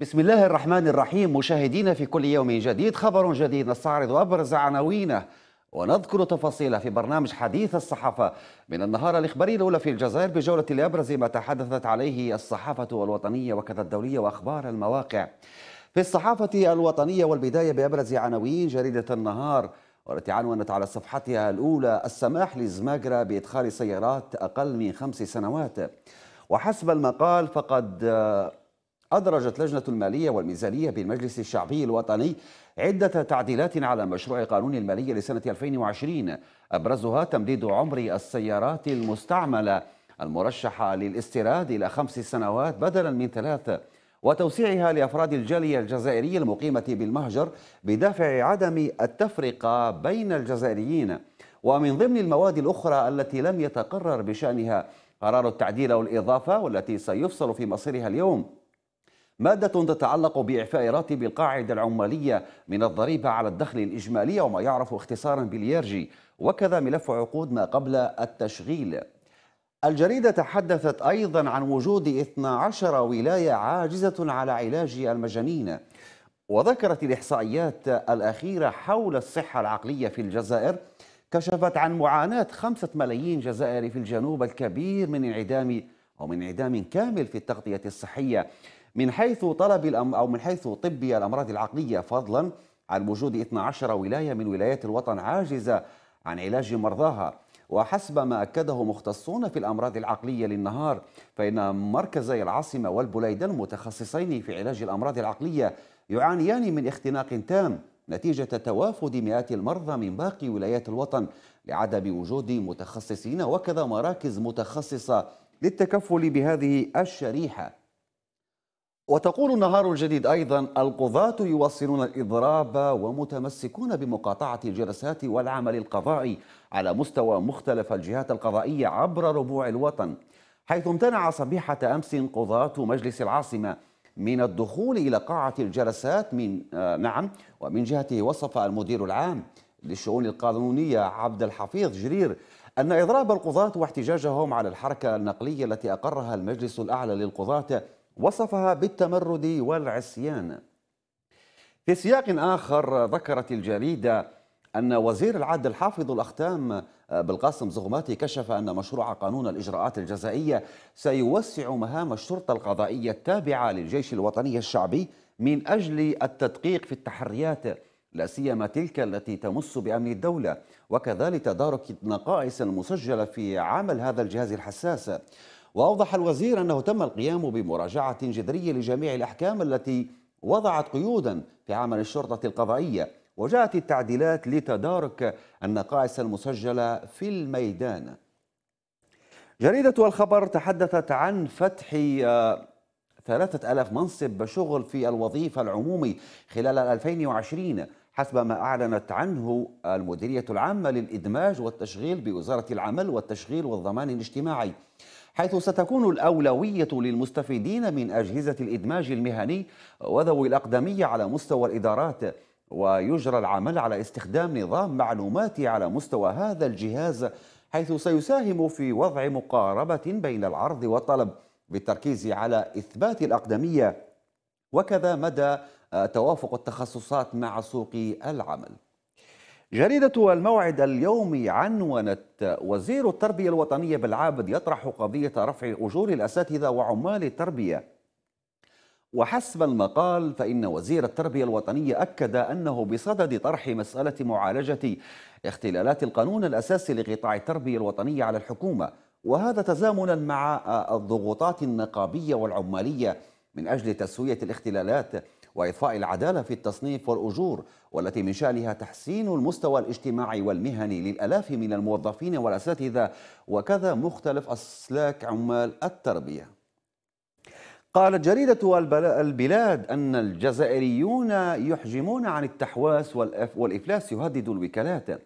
بسم الله الرحمن الرحيم مشاهدينا في كل يوم جديد خبر جديد نستعرض أبرز عناوينه ونذكر تفاصيله في برنامج حديث الصحافة من النهار الإخباري الأولى في الجزائر بجولة لأبرز ما تحدثت عليه الصحافة الوطنية وكذا الدولية وأخبار المواقع في الصحافة الوطنية والبداية بأبرز عناوين جريدة النهار والتي عنونت على صفحتها الأولى السماح لزماجرة بإدخال سيارات أقل من خمس سنوات وحسب المقال فقد أدرجت لجنة المالية والميزانية بالمجلس الشعبي الوطني عدة تعديلات على مشروع قانون المالية لسنة 2020 أبرزها تمديد عمر السيارات المستعملة المرشحة للاستيراد إلى خمس سنوات بدلا من ثلاث وتوسيعها لأفراد الجالية الجزائرية المقيمة بالمهجر بدافع عدم التفرقة بين الجزائريين ومن ضمن المواد الأخرى التي لم يتقرر بشأنها قرار التعديل أو الإضافة والتي سيفصل في مصيرها اليوم مادة تتعلق بإعفاء راتب القاعدة العمالية من الضريبة على الدخل الإجمالي وما يعرف اختصارا باليرجي وكذا ملف عقود ما قبل التشغيل الجريدة تحدثت أيضا عن وجود 12 ولاية عاجزة على علاج المجانين وذكرت الإحصائيات الأخيرة حول الصحة العقلية في الجزائر كشفت عن معاناة خمسة ملايين جزائري في الجنوب الكبير من انعدام أو من انعدام كامل في التغطية الصحية من حيث طلب الأم أو من حيث طبي الأمراض العقلية فضلا عن وجود 12 ولاية من ولايات الوطن عاجزة عن علاج مرضاها وحسب ما أكده مختصون في الأمراض العقلية للنهار فإن مركزي العاصمة والبليدة المتخصصين في علاج الأمراض العقلية يعانيان من اختناق تام نتيجة توافد مئات المرضى من باقي ولايات الوطن لعدم وجود متخصصين وكذا مراكز متخصصة للتكفل بهذه الشريحة وتقول النهار الجديد أيضا القضاة يواصلون الإضراب ومتمسكون بمقاطعة الجلسات والعمل القضائي على مستوى مختلف الجهات القضائية عبر ربوع الوطن حيث امتنع صبيحة أمس قضاة مجلس العاصمة من الدخول إلى قاعة الجلسات من آه نعم ومن جهته وصف المدير العام للشؤون القانونية عبد الحفيظ جرير أن إضراب القضاة واحتجاجهم على الحركة النقلية التي أقرها المجلس الأعلى للقضاة وصفها بالتمرد والعصيان في سياق آخر ذكرت الجريدة أن وزير العدل حافظ الأختام بالقاسم زغماتي كشف أن مشروع قانون الإجراءات الجزائية سيوسع مهام الشرطة القضائية التابعة للجيش الوطني الشعبي من أجل التدقيق في التحريات لا سيما تلك التي تمس بأمن الدولة وكذلك تدارك النقائص المسجلة في عمل هذا الجهاز الحساس وأوضح الوزير أنه تم القيام بمراجعة جذرية لجميع الأحكام التي وضعت قيودا في عمل الشرطة القضائية وجاءت التعديلات لتدارك النقائص المسجلة في الميدان جريدة الخبر تحدثت عن فتح آه، ثلاثة ألاف منصب شغل في الوظيفة العمومي خلال 2020 حسب ما أعلنت عنه المديرية العامة للإدماج والتشغيل بوزارة العمل والتشغيل والضمان الاجتماعي حيث ستكون الأولوية للمستفيدين من أجهزة الإدماج المهني وذوي الأقدمية على مستوى الإدارات ويجرى العمل على استخدام نظام معلوماتي على مستوى هذا الجهاز حيث سيساهم في وضع مقاربة بين العرض والطلب بالتركيز على إثبات الأقدمية وكذا مدى آه، توافق التخصصات مع سوق العمل جريدة الموعد اليومي عنونت وزير التربية الوطنية بالعابد يطرح قضية رفع أجور الأساتذة وعمال التربية وحسب المقال فإن وزير التربية الوطنية أكد أنه بصدد طرح مسألة معالجة اختلالات القانون الأساسي لقطاع التربية الوطنية على الحكومة وهذا تزامنا مع آه، الضغوطات النقابية والعمالية من أجل تسوية الاختلالات وإضفاء العدالة في التصنيف والأجور والتي من شأنها تحسين المستوى الاجتماعي والمهني للألاف من الموظفين والأساتذة وكذا مختلف أسلاك عمال التربية قالت جريدة البلاد أن الجزائريون يحجمون عن التحواس والإفلاس يهدد الوكالات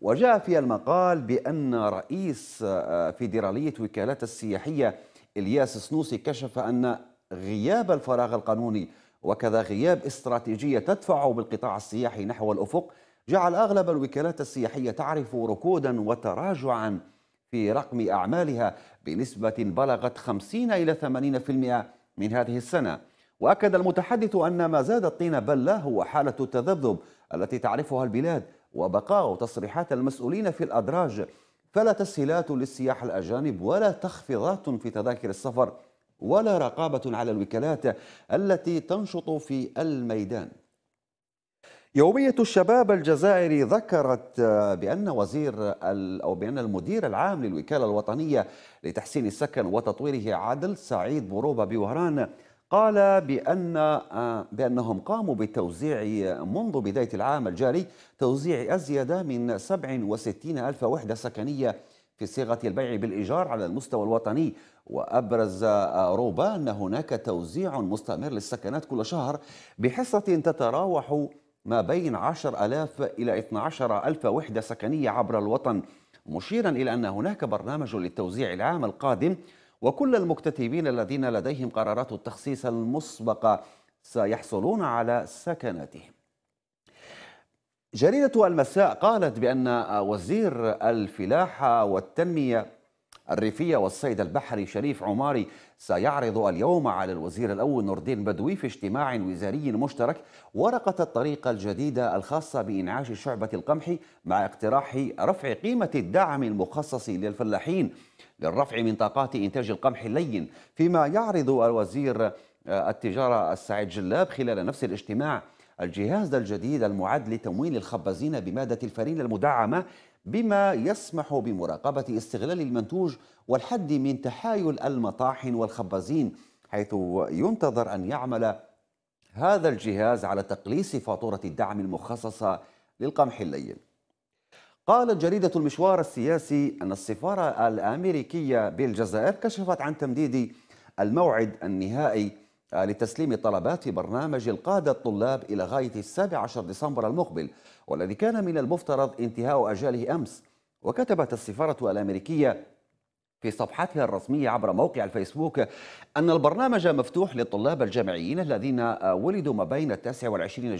وجاء في المقال بأن رئيس آه، فيدرالية وكالات السياحية إلياس سنوسي كشف أن غياب الفراغ القانوني وكذا غياب استراتيجية تدفع بالقطاع السياحي نحو الأفق جعل أغلب الوكالات السياحية تعرف ركودا وتراجعا في رقم أعمالها بنسبة بلغت 50 إلى 80% من هذه السنة وأكد المتحدث أن ما زاد الطين بلة هو حالة التذبذب التي تعرفها البلاد وبقاء تصريحات المسؤولين في الأدراج فلا تسهيلات للسياح الأجانب ولا تخفيضات في تذاكر السفر ولا رقابة على الوكالات التي تنشط في الميدان يومية الشباب الجزائري ذكرت بأن وزير أو بأن المدير العام للوكالة الوطنية لتحسين السكن وتطويره عدل سعيد بروبة بوهران قال بأن بأنهم قاموا بتوزيع منذ بداية العام الجاري توزيع أزيد من 67 ألف وحدة سكنية في صيغة البيع بالإيجار على المستوى الوطني وأبرز روبا أن هناك توزيع مستمر للسكنات كل شهر بحصة تتراوح ما بين 10000 إلى 12000 وحدة سكنية عبر الوطن مشيرا إلى أن هناك برنامج للتوزيع العام القادم وكل المكتتبين الذين لديهم قرارات التخصيص المسبقة سيحصلون على سكناتهم جريدة المساء قالت بأن وزير الفلاحة والتنمية الريفية والصيد البحري شريف عماري سيعرض اليوم على الوزير الأول نور الدين بدوي في اجتماع وزاري مشترك ورقة الطريقة الجديدة الخاصة بإنعاش شعبة القمح مع اقتراح رفع قيمة الدعم المخصص للفلاحين للرفع من طاقات إنتاج القمح اللين فيما يعرض الوزير التجارة السعيد جلاب خلال نفس الاجتماع الجهاز الجديد المعد لتمويل الخبازين بمادة الفرين المدعمة بما يسمح بمراقبة استغلال المنتوج والحد من تحايل المطاحن والخبازين حيث ينتظر أن يعمل هذا الجهاز على تقليص فاتورة الدعم المخصصة للقمح اللين قالت جريدة المشوار السياسي أن السفارة الأمريكية بالجزائر كشفت عن تمديد الموعد النهائي آه، لتسليم طلبات برنامج القادة الطلاب إلى غاية السابع عشر ديسمبر المقبل والذي كان من المفترض انتهاء أجاله أمس وكتبت السفارة الأمريكية في صفحتها الرسمية عبر موقع الفيسبوك أن البرنامج مفتوح للطلاب الجامعيين الذين آه، ولدوا ما بين التاسع والعشرين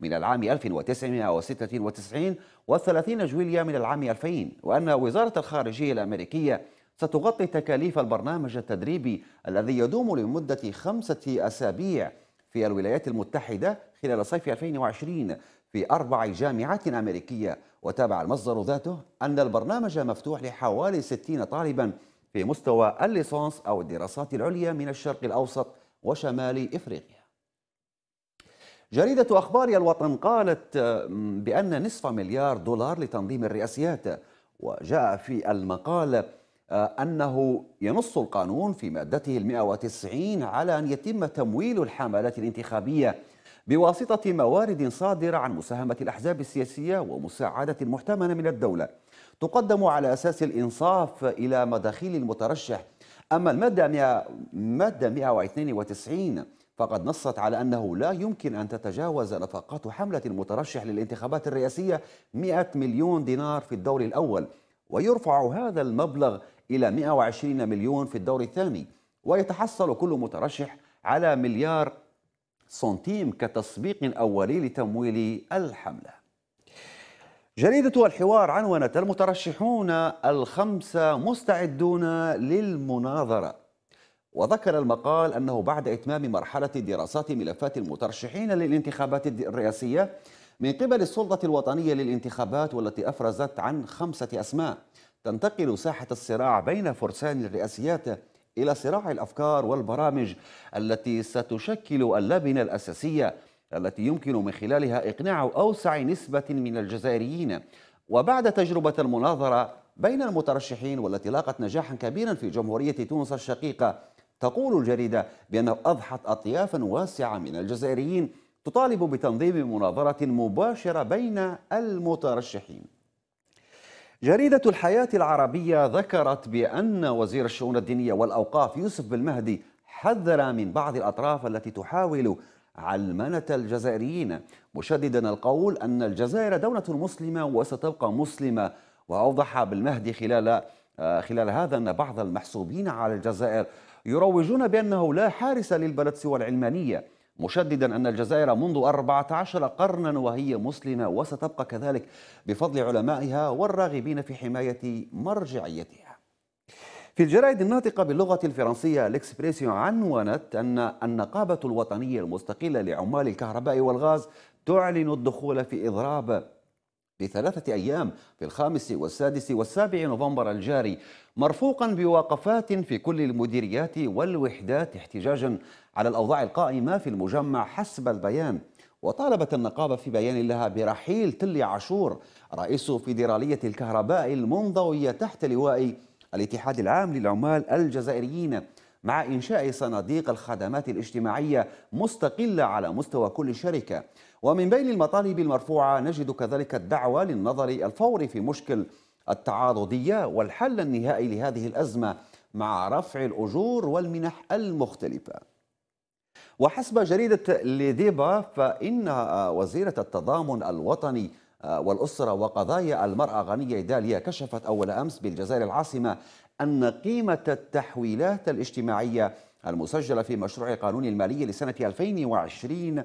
من العام 1996 و30 جويليا من العام 2000 وأن وزارة الخارجية الأمريكية ستغطي تكاليف البرنامج التدريبي الذي يدوم لمدة خمسة أسابيع في الولايات المتحدة خلال صيف 2020 في أربع جامعات أمريكية وتابع المصدر ذاته أن البرنامج مفتوح لحوالي 60 طالبا في مستوى الليسانس أو الدراسات العليا من الشرق الأوسط وشمال إفريقيا جريدة أخبار الوطن قالت بأن نصف مليار دولار لتنظيم الرئاسيات وجاء في المقال آه، أنه ينص القانون في مادته المئة 190 على أن يتم تمويل الحملات الانتخابية بواسطة موارد صادرة عن مساهمة الأحزاب السياسية ومساعدة محتملة من الدولة تقدم على أساس الإنصاف إلى مداخيل المترشح أما المادة مادة 192 فقد نصت على أنه لا يمكن أن تتجاوز نفقات حملة المترشح للانتخابات الرئاسية 100 مليون دينار في الدور الأول ويرفع هذا المبلغ إلى 120 مليون في الدور الثاني ويتحصل كل مترشح على مليار سنتيم كتسبيق أولي لتمويل الحملة جريدة الحوار عنونت المترشحون الخمسة مستعدون للمناظرة وذكر المقال أنه بعد إتمام مرحلة دراسات ملفات المترشحين للانتخابات الرئاسية من قبل السلطة الوطنية للانتخابات والتي أفرزت عن خمسة أسماء تنتقل ساحة الصراع بين فرسان الرئاسيات إلى صراع الأفكار والبرامج التي ستشكل اللبنة الأساسية التي يمكن من خلالها إقناع أوسع نسبة من الجزائريين وبعد تجربة المناظرة بين المترشحين والتي لاقت نجاحا كبيرا في جمهورية تونس الشقيقة تقول الجريدة بأنه أضحت أطيافا واسعة من الجزائريين تطالب بتنظيم مناظرة مباشرة بين المترشحين جريدة الحياة العربية ذكرت بأن وزير الشؤون الدينية والأوقاف يوسف بالمهدي حذر من بعض الأطراف التي تحاول علمنة الجزائريين مشددا القول أن الجزائر دولة مسلمة وستبقى مسلمة وأوضح بالمهدي خلال خلال هذا أن بعض المحسوبين على الجزائر يروجون بأنه لا حارس للبلد سوى العلمانية مشددا أن الجزائر منذ 14 قرنا وهي مسلمة وستبقى كذلك بفضل علمائها والراغبين في حماية مرجعيتها في الجرائد الناطقة باللغة الفرنسية لإكسبريسيون عنونت أن النقابة الوطنية المستقلة لعمال الكهرباء والغاز تعلن الدخول في إضراب لثلاثة أيام في الخامس والسادس والسابع نوفمبر الجاري مرفوقا بوقفات في كل المديريات والوحدات احتجاجا على الأوضاع القائمة في المجمع حسب البيان وطالبت النقابة في بيان لها برحيل تلي عاشور رئيس فيدرالية الكهرباء المنضوية تحت لواء الاتحاد العام للعمال الجزائريين مع إنشاء صناديق الخدمات الاجتماعية مستقلة على مستوى كل شركة ومن بين المطالب المرفوعة نجد كذلك الدعوة للنظر الفوري في مشكل التعاضدية والحل النهائي لهذه الأزمة مع رفع الأجور والمنح المختلفة وحسب جريدة ليديبا فإن وزيرة التضامن الوطني آه، والأسرة وقضايا المرأة غنية داليا كشفت أول أمس بالجزائر العاصمة أن قيمة التحويلات الاجتماعية المسجلة في مشروع قانون المالية لسنة 2020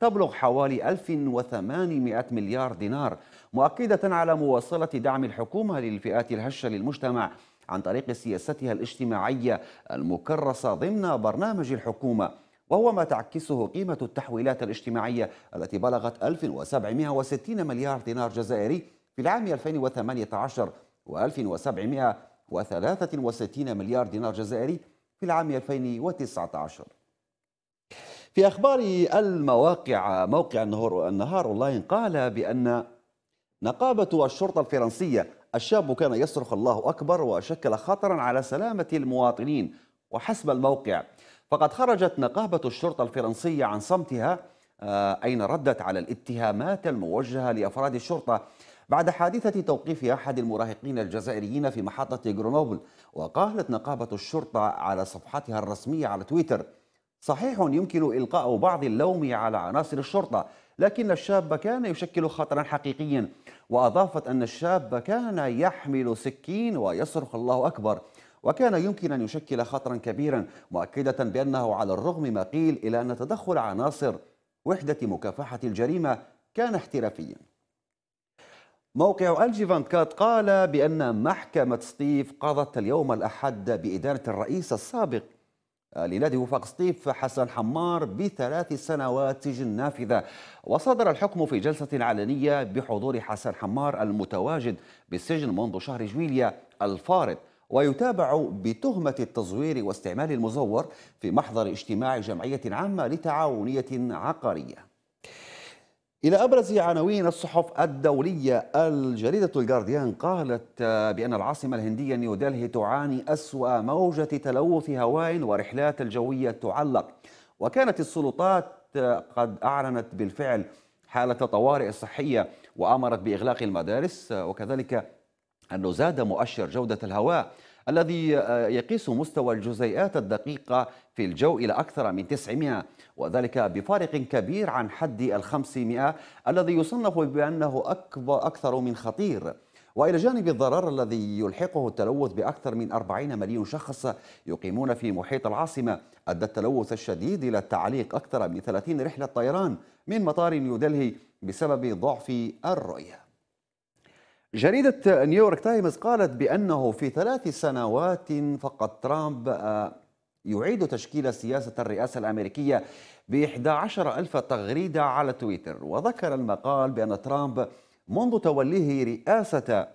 تبلغ حوالي 1800 مليار دينار مؤكدة على مواصلة دعم الحكومة للفئات الهشة للمجتمع عن طريق سياستها الاجتماعية المكرسة ضمن برنامج الحكومة وهو ما تعكسه قيمة التحويلات الاجتماعية التي بلغت 1760 مليار دينار جزائري في العام 2018 و1763 مليار دينار جزائري في العام 2019 في أخبار المواقع موقع النهار, النهار أونلاين قال بأن نقابة الشرطة الفرنسية الشاب كان يصرخ الله أكبر وشكل خطرا على سلامة المواطنين وحسب الموقع فقد خرجت نقابة الشرطة الفرنسية عن صمتها آه، أين ردت على الاتهامات الموجهة لأفراد الشرطة بعد حادثة توقيف أحد المراهقين الجزائريين في محطة غرونوبل وقالت نقابة الشرطة على صفحتها الرسمية على تويتر صحيح يمكن إلقاء بعض اللوم على عناصر الشرطة لكن الشاب كان يشكل خطرا حقيقيا وأضافت أن الشاب كان يحمل سكين ويصرخ الله أكبر وكان يمكن أن يشكل خطرا كبيرا مؤكدة بأنه على الرغم ما قيل إلى أن تدخل عناصر وحدة مكافحة الجريمة كان احترافيا موقع الجيفانكات قال بأن محكمة ستيف قضت اليوم الأحد بإدانة الرئيس السابق آه، لنادي وفاق سطيف حسن حمار بثلاث سنوات سجن نافذة وصدر الحكم في جلسة علنية بحضور حسن حمار المتواجد بالسجن منذ شهر جويليا الفارط ويتابع بتهمة التزوير واستعمال المزور في محضر اجتماع جمعية عامة لتعاونية عقارية إلى أبرز عناوين الصحف الدولية الجريدة الجارديان قالت بأن العاصمة الهندية نيودلهي تعاني أسوأ موجة تلوث هواء ورحلات الجوية تعلق وكانت السلطات قد أعلنت بالفعل حالة طوارئ صحية وأمرت بإغلاق المدارس وكذلك أنه زاد مؤشر جودة الهواء الذي آه، يقيس مستوى الجزيئات الدقيقة في الجو إلى أكثر من 900 وذلك بفارق كبير عن حد ال 500 الذي يصنف بأنه أكبر أكثر من خطير وإلى جانب الضرر الذي يلحقه التلوث بأكثر من 40 مليون شخص يقيمون في محيط العاصمة أدى التلوث الشديد إلى التعليق أكثر من 30 رحلة طيران من مطار نيودلهي بسبب ضعف الرؤية جريدة نيويورك تايمز قالت بأنه في ثلاث سنوات فقط ترامب آه، يعيد تشكيل سياسة الرئاسة الأمريكية ب عشر ألف تغريدة على تويتر وذكر المقال بأن ترامب منذ توليه رئاسة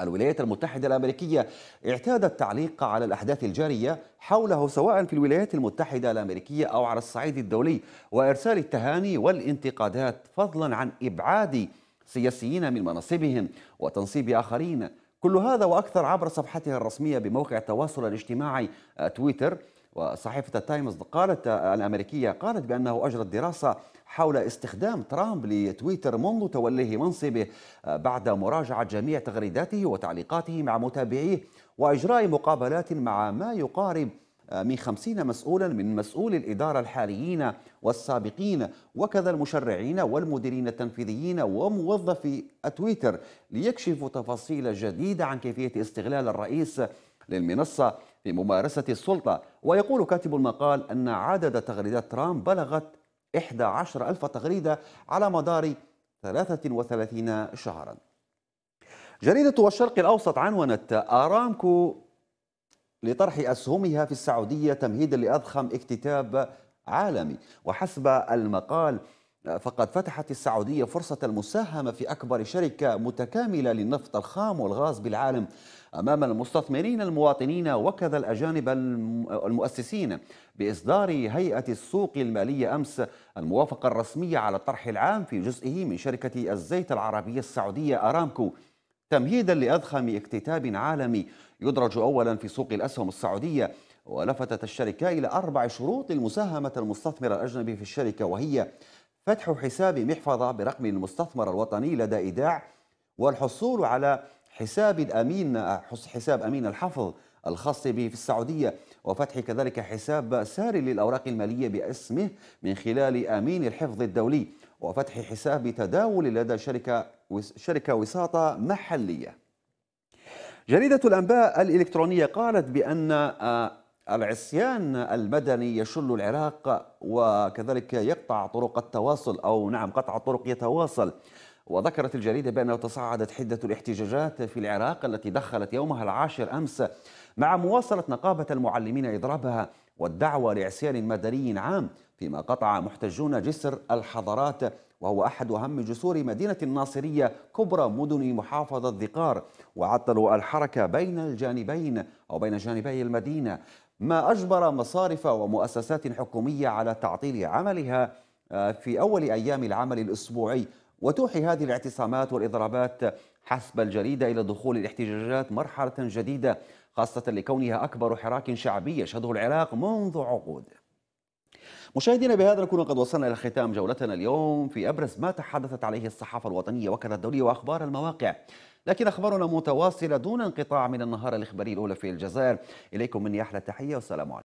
الولايات المتحدة الأمريكية اعتاد التعليق على الأحداث الجارية حوله سواء في الولايات المتحدة الأمريكية أو على الصعيد الدولي وإرسال التهاني والانتقادات فضلا عن إبعاد سياسيين من مناصبهم وتنصيب آخرين كل هذا وأكثر عبر صفحتها الرسمية بموقع التواصل الاجتماعي آه، تويتر وصحيفة التايمز قالت آه، الأمريكية قالت بأنه أجرت دراسة حول استخدام ترامب لتويتر منذ توليه منصبه آه، بعد مراجعة جميع تغريداته وتعليقاته مع متابعيه وإجراء مقابلات مع ما يقارب آه، من خمسين مسؤولا من مسؤول الإدارة الحاليين والسابقين وكذا المشرعين والمديرين التنفيذيين وموظفي تويتر ليكشفوا تفاصيل جديدة عن كيفية استغلال الرئيس للمنصة في ممارسة السلطة ويقول كاتب المقال أن عدد تغريدات ترامب بلغت 11 ألف تغريدة على مدار 33 شهرا جريدة الشرق الأوسط عنونت أرامكو لطرح أسهمها في السعودية تمهيدا لأضخم اكتتاب عالمي وحسب المقال فقد فتحت السعودية فرصة المساهمة في أكبر شركة متكاملة للنفط الخام والغاز بالعالم أمام المستثمرين المواطنين وكذا الأجانب المؤسسين بإصدار هيئة السوق المالية أمس الموافقة الرسمية على الطرح العام في جزئه من شركة الزيت العربية السعودية أرامكو تمهيدا لأضخم اكتتاب عالمي يدرج أولا في سوق الأسهم السعودية ولفتت الشركة إلى أربع شروط المساهمة المستثمر الأجنبي في الشركة وهي فتح حساب محفظة برقم المستثمر الوطني لدى إيداع والحصول على حساب أمين حساب أمين الحفظ الخاص به في السعودية وفتح كذلك حساب ساري للأوراق المالية باسمه من خلال أمين الحفظ الدولي وفتح حساب تداول لدى شركة شركة وساطة محلية. جريدة الأنباء الإلكترونية قالت بأن آه، العصيان المدني يشل العراق وكذلك يقطع طرق التواصل أو نعم قطع الطرق يتواصل وذكرت الجريدة بأنه تصاعدت حدة الاحتجاجات في العراق التي دخلت يومها العاشر أمس مع مواصلة نقابة المعلمين إضرابها والدعوة لعصيان مدني عام فيما قطع محتجون جسر الحضارات وهو أحد أهم جسور مدينة الناصرية كبرى مدن محافظة ذقار وعطلوا الحركة بين الجانبين أو بين جانبي المدينة ما أجبر مصارف ومؤسسات حكومية على تعطيل عملها آه، في أول أيام العمل الأسبوعي وتوحي هذه الاعتصامات والإضرابات حسب الجريدة إلى دخول الاحتجاجات مرحلة جديدة خاصة لكونها أكبر حراك شعبي يشهده العراق منذ عقود مشاهدينا بهذا نكون قد وصلنا إلى ختام جولتنا اليوم في أبرز ما تحدثت عليه الصحافة الوطنية وكذا الدولية وأخبار المواقع لكن أخبارنا متواصلة دون انقطاع من النهار الإخباري الأولى في الجزائر إليكم مني أحلى تحية والسلام عليكم